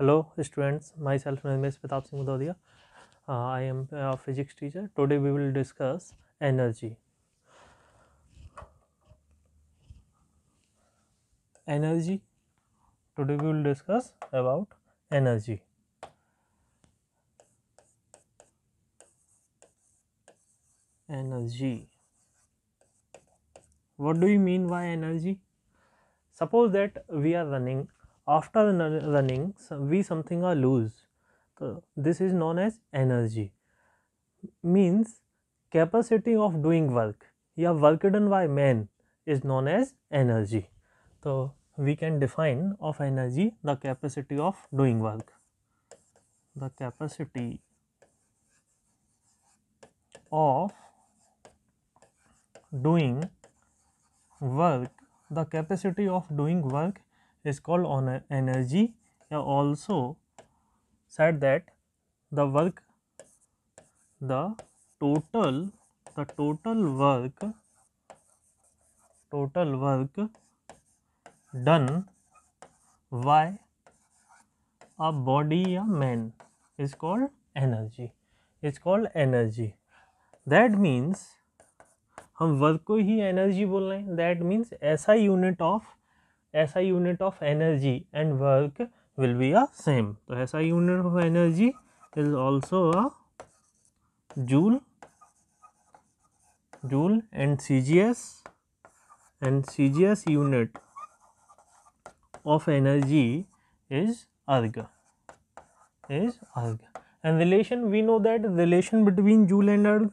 Hello students, myself is Pratap Singh Mudodia. Uh, I am a physics teacher. Today we will discuss energy. Energy. Today we will discuss about energy. Energy. What do you mean by energy? Suppose that we are running after running we something are loose so this is known as energy means capacity of doing work yeah work done by man is known as energy so we can define of energy the capacity of doing work the capacity of doing work the capacity of doing work is called on energy also said that the work the total the total work total work done by a body a man is called energy is called energy that means हम work को ही energy बोल रहे हैं that means ऐसा unit of SI unit of energy and work will be the same. So, SI unit of energy is also a joule, joule and CGS and CGS unit of energy is erg, is erg. And relation we know that relation between joule and erg,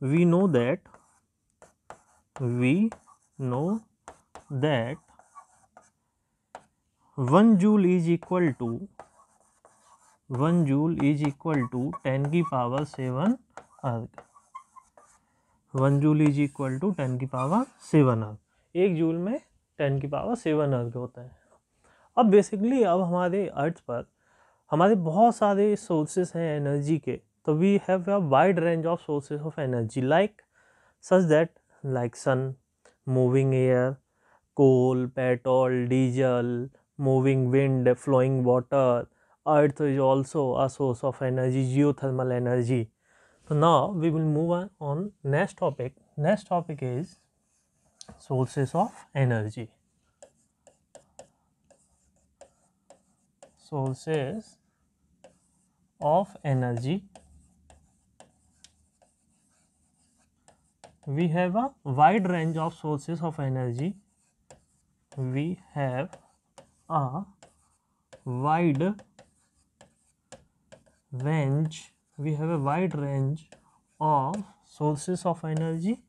we know that we know that one joule is equal to one joule is equal to ten की power seven erg one joule is equal to ten की power seven erg एक joule में ten की power seven अर्ग होता है अब basically अब हमारे अर्थ पर हमारे बहुत सारे सोर्सेस हैं एनर्जी के तो we have a wide range of sources of energy like such that like sun moving air coal petrol diesel moving wind, flowing water. Earth is also a source of energy, geothermal energy. So now we will move on, on next topic. Next topic is sources of energy. Sources of energy. We have a wide range of sources of energy. We have a wide range we have a wide range of sources of energy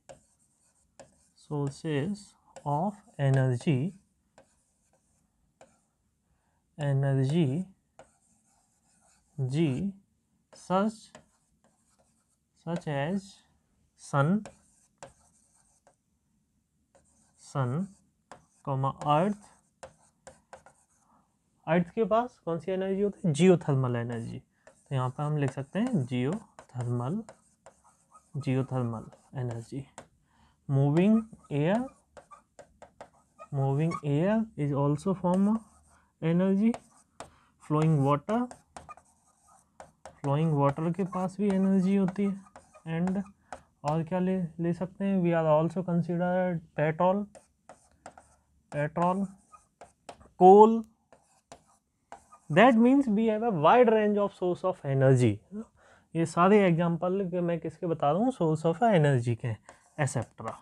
sources of energy energy g such such as sun sun comma earth earth के पास कौन सी energy होती है जियो geothermal energy तो यहाँ पर हम लिख सकते हैं geothermal geothermal energy moving air moving air is also form energy flowing water flowing water के पास भी एनर्जी होती है एंड और क्या ले ले सकते हैं we are also considered petrol petrol coal that means we have a wide range of source of energy ये सारे एग्जाम्पल मैं किसके बता रहा हूँ सोर्स ऑफ एनर्जी के एसेप्ट्रा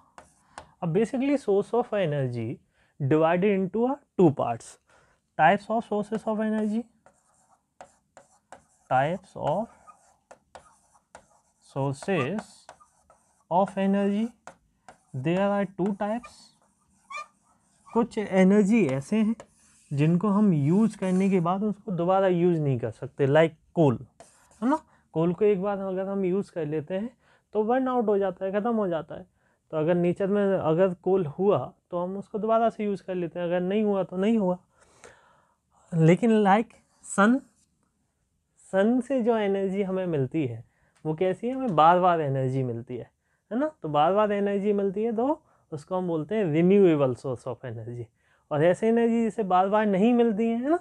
अब basically source of energy divided into a two parts types of sources of energy types of sources of energy there are two types कुछ एनर्जी ऐसे हैं जिनको हम यूज करने के बाद उसको दोबारा यूज नहीं कर सकते लाइक कोल है ना कोल को एक बार अगर हम यूज़ कर लेते हैं तो बर्न आउट हो जाता है ख़त्म हो जाता है तो अगर नेचर में अगर कोल हुआ तो हम उसको दोबारा से यूज़ कर लेते हैं अगर नहीं हुआ तो नहीं हुआ लेकिन लाइक सन सन से जो एनर्जी हमें मिलती है वो कैसी है हमें बार बार एनर्जी मिलती है है ना तो बार बार एनर्जी मिलती है तो उसको हम बोलते हैं रिन्यूएबल सोर्स ऑफ एनर्जी और ऐसे एनर्जी जिसे बार बार नहीं मिलती है ना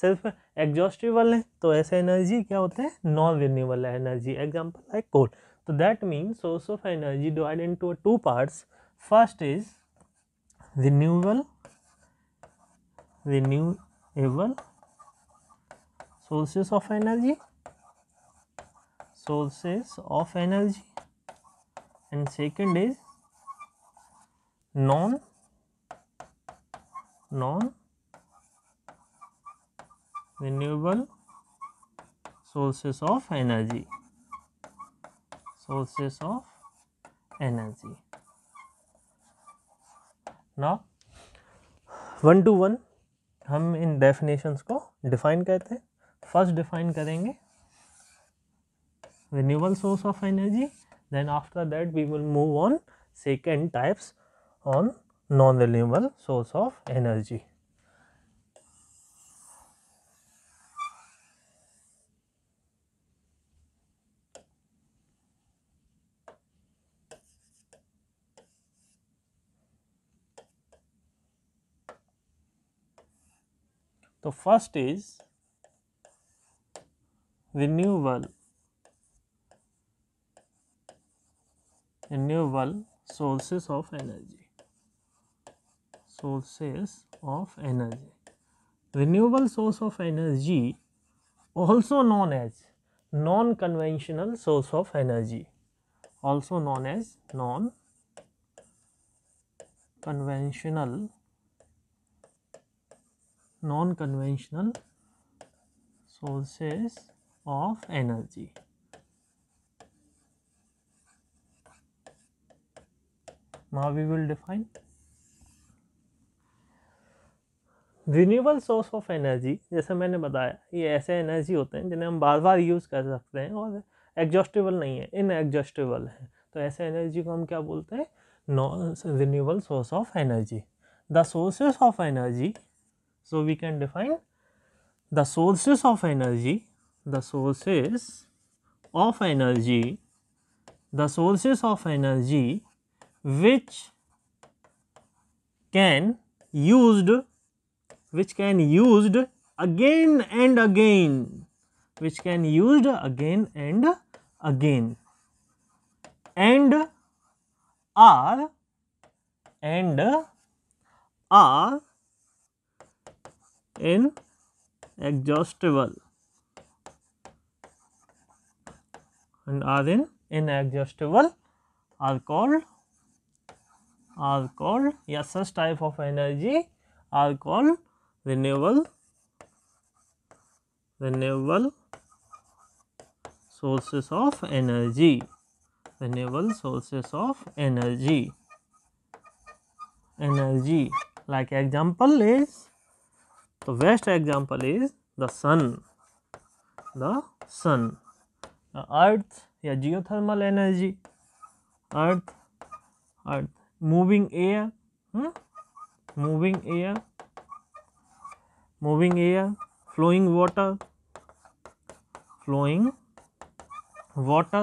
सिर्फ एग्जॉस्टिबल है तो ऐसे एनर्जी क्या होते हैं non renewable energy example like coal तो that mean source of energy divide in two parts first is renewable sources of energy sources of energy and second is non non renewable sources of energy sources of energy now one two one हम इन definitions को define करते हैं first define करेंगे renewable source of energy then after that we will move on second types on non-renewable source of energy. The first is renewable renewable sources of energy sources of energy. Renewable source of energy also known as non-conventional source of energy also known as non-conventional non-conventional sources of energy. Now we will define renewable source of energy जैसे मैंने बताया ये ऐसे energy होते हैं जिन्हें हम बार बार use कर सकते हैं और एग्जॉस्टेबल नहीं है इन एग्जॉस्टेबल है तो ऐसे एनर्जी को हम क्या बोलते हैं non renewable source of energy the sources of energy so we can define the sources of energy the sources of energy the sources of energy which can used which can used again and again which can used again and again and are and are inexhaustible and are in inexhaustible are called are called yeah such type of energy are called renewable renewable sources of energy renewable sources of energy energy like example is the best example is the sun the sun the earth या geothermal energy earth earth moving air moving air moving air flowing water flowing water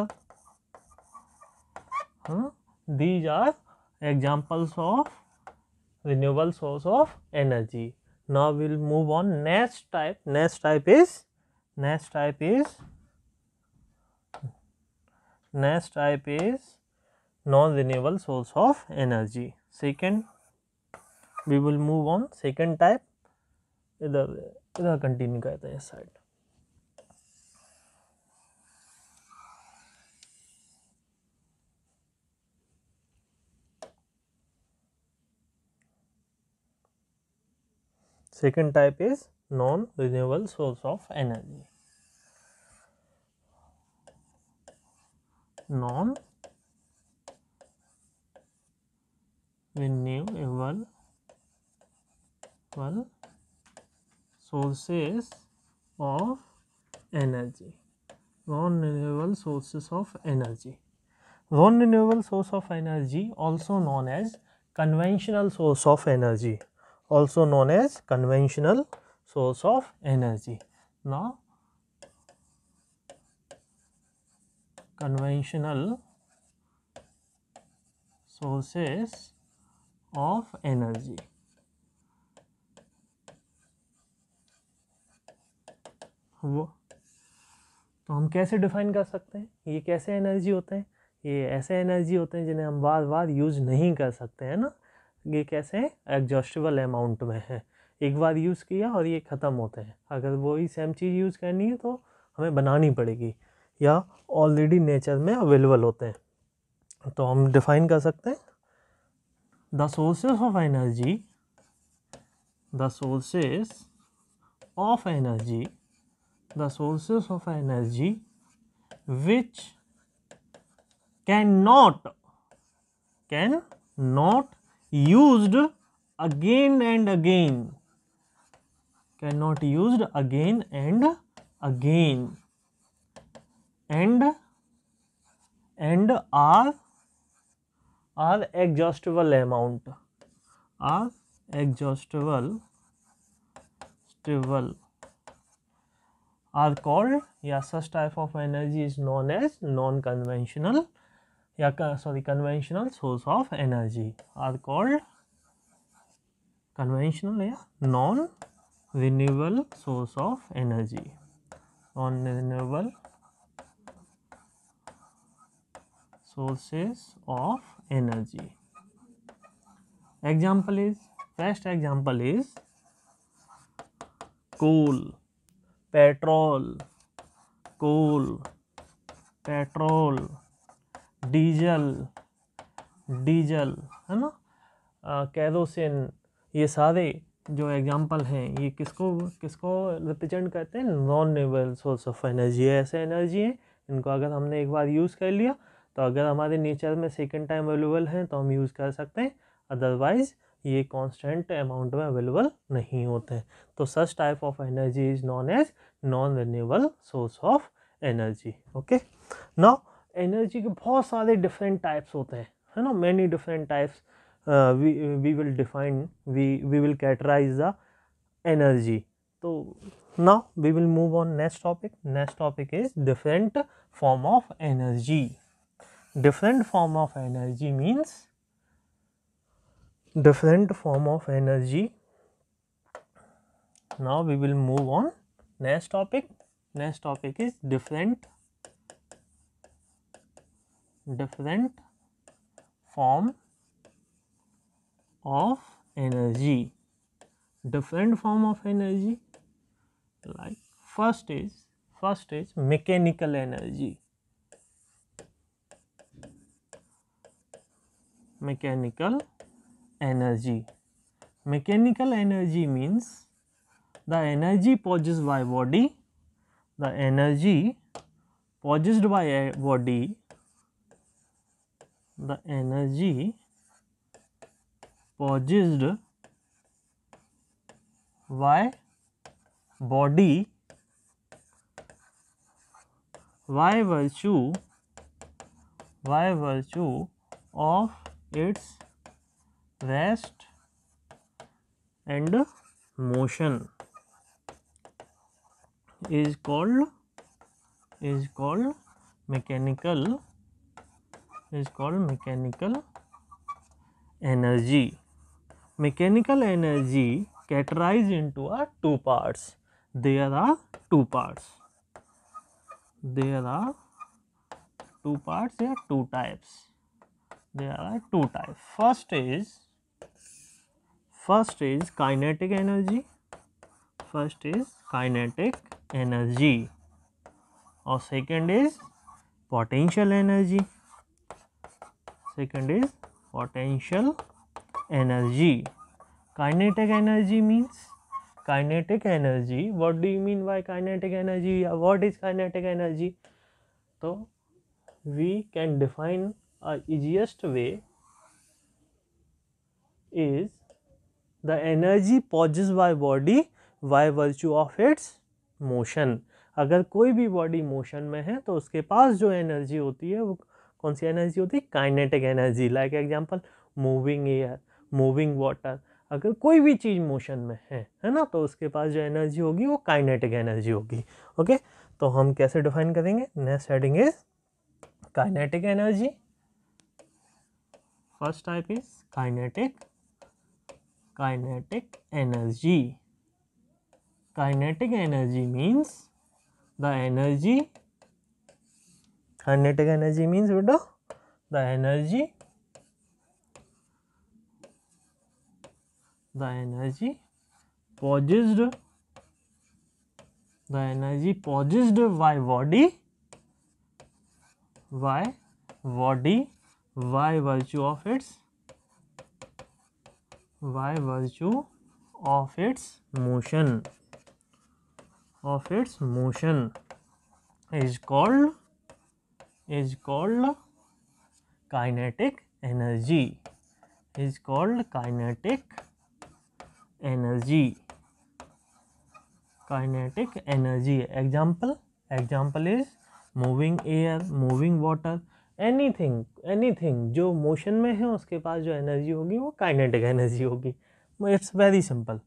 huh? these are examples of renewable source of energy now we'll move on next type next type is next type is next type is non renewable source of energy second we will move on second type इधर इधर continue कहते हैं side second type is non renewable source of energy non renewable one sources of energy non-renewable sources of energy non-renewable source of energy also known as conventional source of energy also known as conventional source of energy now conventional sources of energy वो तो हम कैसे define कर सकते हैं ये कैसे energy होते हैं ये ऐसे एनर्जी होते हैं जिन्हें हम बार बार यूज़ नहीं कर सकते हैं ना ये कैसे हैं एग्जॉस्टिबल अमाउंट में है एक बार यूज़ किया और ये ख़त्म होते हैं अगर वही सेम चीज़ यूज़ करनी है तो हमें बनानी पड़ेगी या ऑलरेडी नेचर में अवेलेबल होते हैं तो हम डिफाइन कर सकते हैं the sources of energy the sources of energy the sources of energy which cannot can not used again and again cannot used again and again and and are are exhaustible amount are exhaustible stable are called yeah such type of energy is known as non-conventional yeah sorry conventional source of energy are called conventional yeah non renewable source of energy non renewable sources of energy example is first example is coal petrol coal petrol diesel diesel है ना kerosene ये सारे जो example हैं ये किसको किसको represent करते हैं non renewable source of energy ऐसे एनर्जी हैं इनको अगर हमने एक बार यूज़ कर लिया तो अगर हमारे नेचर में सेकेंड टाइम अवेलेबल हैं तो हम यूज़ कर सकते हैं अदरवाइज़ ये कांस्टेंट अमाउंट में अवेलेबल नहीं होते हैं तो such type of energy is known as non renewable source of energy okay ना एनर्जी के बहुत सारे डिफरेंट टाइप्स होते हैं है ना many different types we will define we we will categorize the energy तो now we will move on next topic next topic is different form of energy different form of energy means different form of energy now we will move on next topic next topic is different different form of energy different form of energy like first is first is mechanical energy mechanical energy. Mechanical energy means the energy possessed by body, the energy possessed by a body, the energy possessed by body by virtue by virtue of its rest and motion is called is called mechanical is called mechanical energy mechanical energy categorized into a two parts there are two parts there are two parts there are two types there are two types first is first is kinetic energy first is kinetic energy और second is potential energy second is potential energy kinetic energy means kinetic energy what do you mean by kinetic energy what is kinetic energy so we can define a easiest way is the energy possess by body by virtue of its motion अगर कोई भी body motion में है तो उसके पास जो energy होती है वो कौन सी एनर्जी होती है kinetic energy like example moving air moving water अगर कोई भी चीज़ मोशन में है है ना तो उसके पास जो एनर्जी होगी वो काइनेटिक एनर्जी होगी ओके तो हम कैसे डिफाइन करेंगे next heading is kinetic energy first type is kinetic kinetic energy. Kinetic energy means the energy, kinetic energy means the energy, the energy possessed, the energy possessed by body, by body by virtue of its by virtue of its motion of its motion is called is called kinetic energy is called kinetic energy kinetic energy example example is moving air moving water anything anything जो motion में है उसके पास जो energy होगी वो kinetic energy होगी it's very simple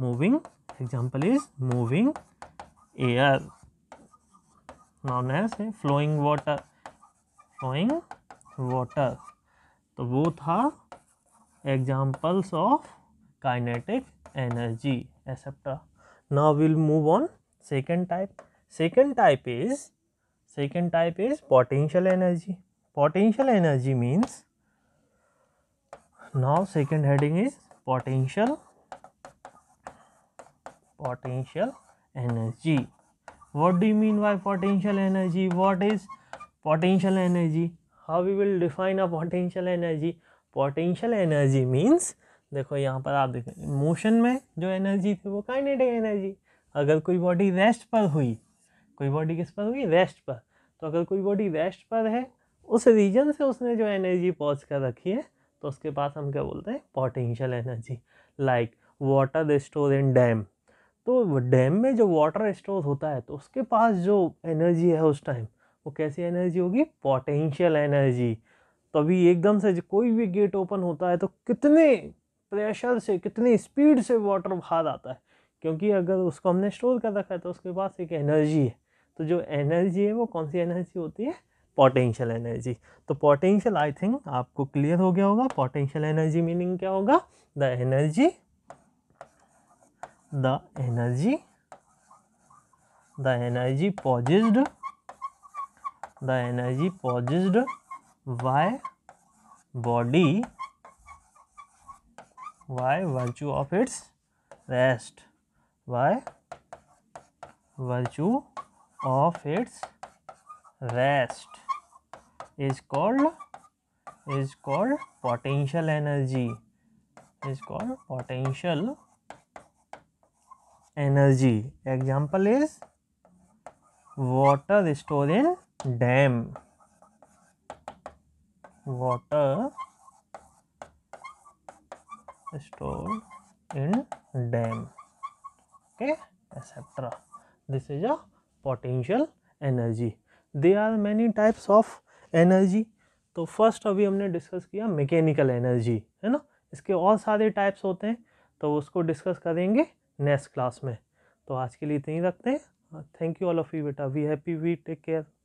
moving example is moving air known as flowing water flowing water तो वो था examples of kinetic energy etcetera now will move on second type second type is second type is potential energy potential energy means now second heading is potential potential energy what do you mean by potential energy what is potential energy how we will define a potential energy potential energy means देखो यहाँ पर आप देखें motion में जो energy थी वो kinetic energy अगर कोई बॉडी रेस्ट पर हुई कोई बॉडी किस पर हुई रेस्ट पर तो अगर कोई बॉडी रेस्ट पर है उस रीजन से उसने जो एनर्जी पहुँच कर रखी है तो उसके पास हम क्या बोलते हैं potential energy like water store in dam तो डैम में जो वाटर स्टोर होता है तो उसके पास जो एनर्जी है उस टाइम वो कैसी एनर्जी होगी पोटेंशियल एनर्जी तभी एकदम से कोई भी गेट ओपन होता है तो कितने प्रेशर से कितनी स्पीड से वाटर बाहर आता है क्योंकि अगर उसको हमने स्टोर कर रखा है तो उसके पास एक एनर्जी है तो जो एनर्जी है वो कौन सी एनर्जी होती है पोटेंशियल एनर्जी तो पोटेंशियल आई थिंक आपको क्लियर हो गया होगा पोटेंशियल एनर्जी मीनिंग क्या होगा the energy the energy the energy possessed the energy possessed by body by virtue of its rest by virtue of its rest is called is called potential energy is called potential energy example is water stored in dam water stored in dam okay etc this is a potential energy there are many types of energy तो first अभी हमने discuss किया mechanical energy है ना इसके और सारे types होते हैं तो उसको डिस्कस करेंगे नेक्स्ट क्लास में तो आज के लिए इतनी रखते हैं thank you all of you बेटा we happy we take care